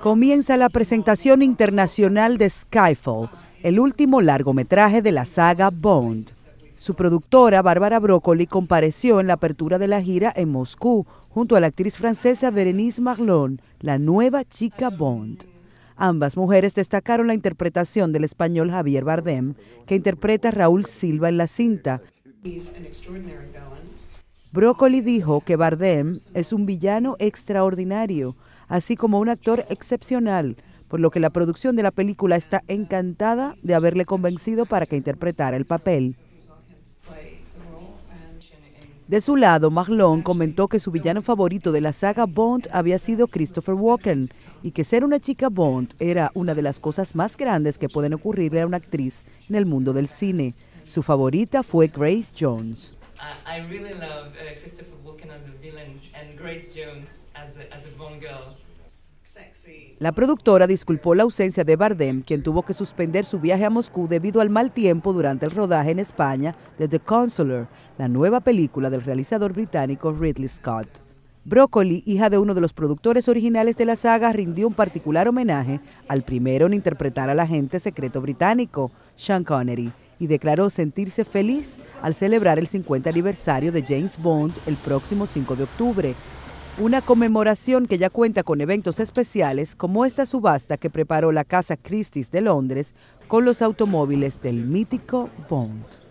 Comienza la presentación internacional de Skyfall, el último largometraje de la saga Bond. Su productora, Bárbara Broccoli, compareció en la apertura de la gira en Moscú junto a la actriz francesa Berenice Marlon, la nueva chica Bond. Ambas mujeres destacaron la interpretación del español Javier Bardem, que interpreta a Raúl Silva en la cinta. Broccoli dijo que Bardem es un villano extraordinario así como un actor excepcional, por lo que la producción de la película está encantada de haberle convencido para que interpretara el papel. De su lado, Marlon comentó que su villano favorito de la saga Bond había sido Christopher Walken y que ser una chica Bond era una de las cosas más grandes que pueden ocurrirle a una actriz en el mundo del cine. Su favorita fue Grace Jones. Ah, eh, la productora disculpó la ausencia de Bardem, quien tuvo que suspender su viaje a Moscú debido al mal tiempo durante el rodaje en España de The Consular, la nueva película del realizador británico Ridley Scott. Broccoli, hija de uno de los productores originales de la saga, rindió un particular homenaje al primero en interpretar al agente secreto británico, Sean Connery, y declaró sentirse feliz al celebrar el 50 aniversario de James Bond el próximo 5 de octubre, una conmemoración que ya cuenta con eventos especiales como esta subasta que preparó la Casa Christie's de Londres con los automóviles del mítico Bond.